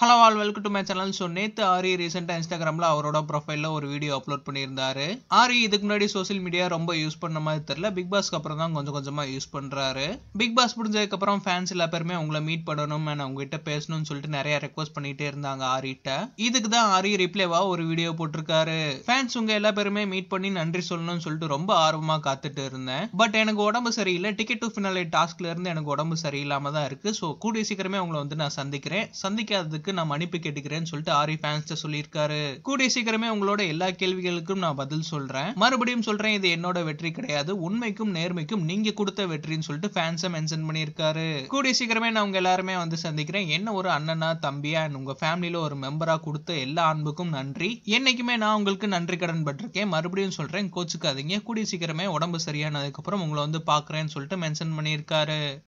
hello all welcome to my channel so நேற்று ஆரி ரீசெண்டாக இன்ஸ்டாகிராமில் அவரோட ப்ரொஃபைலில் ஒரு வீடியோ அப்லோட் பண்ணியிருந்தாரு ஆரி இதுக்கு முன்னாடி சோசியல் மீடியா ரொம்ப யூஸ் பண்ண மாதிரி தெரில பிக் பாஸ்க்கு அப்புறம் தான் கொஞ்சம் கொஞ்சமாக யூஸ் பண்ணுறாரு பிக் பாஸ் முடிஞ்சதுக்கப்புறம் ஃபேன்ஸ் எல்லா பேருமே உங்களை மீட் பண்ணணும் நான் உங்ககிட்ட பேசணும்னு சொல்லிட்டு நிறைய ரெக்வஸ்ட் பண்ணிகிட்டே இருந்தாங்க ஆரிட்ட இதுக்கு தான் ஆரி ரிப்ளேவாக ஒரு வீடியோ போட்டிருக்காரு ஃபேன்ஸ் உங்கள் எல்லா பேருமே மீட் பண்ணி நன்றி சொல்லணும்னு சொல்லிட்டு ரொம்ப ஆர்வமாக காத்துட்டு இருந்தேன் பட் எனக்கு உடம்பு சரியில்லை டிக்கெட் டு ஃபினாலே டாஸ்க்லேருந்து எனக்கு உடம்பு சரியில்லாமல் தான் இருக்குது ஸோ கூடிய சீக்கிரமே உங்களை வந்து நான் சந்திக்கிறேன் சந்திக்காததுக்கு கேள்விகளுக்கு நான் மன்னிப்பு கேட்டுக்கிறேன்னு சொல்லிட்டு ஆரி ஃபேன்ஸ்ட சொல்லியிருக்காரு கூடிய சீக்கிரமே உங்களோட எல்லா கேள்விகளுக்கும் நான் பதில் சொல்றேன் மறுபடியும் சொல்றேன் இது என்னோட வெற்றி கிடையாது உண்மைக்கும் நேர்மைக்கும் நீங்க கொடுத்த வெற்றின்னு சொல்லிட்டு ஃபேன்ஸை மென்ஷன் பண்ணியிருக்காரு கூடிய சீக்கிரமே நான் உங்க எல்லாருமே வந்து சந்திக்கிறேன் என்ன ஒரு அண்ணனா தம்பியா அண்ட் உங்க ஃபேமிலியில ஒரு மெம்பரா கொடுத்த எல்லா அன்புக்கும் நன்றி என்னைக்குமே நான் உங்களுக்கு நன்றி கடன் பட்டிருக்கேன் மறுபடியும் சொல்றேன் கோச்சுக்காதீங்க கூடிய சீக்கிரமே உடம்பு சரியானதுக்கு அப்புறம் உங்களை வந்து பாக்குறேன்னு சொல்லிட்டு மென்ஷன் பண்ணியிருக்காரு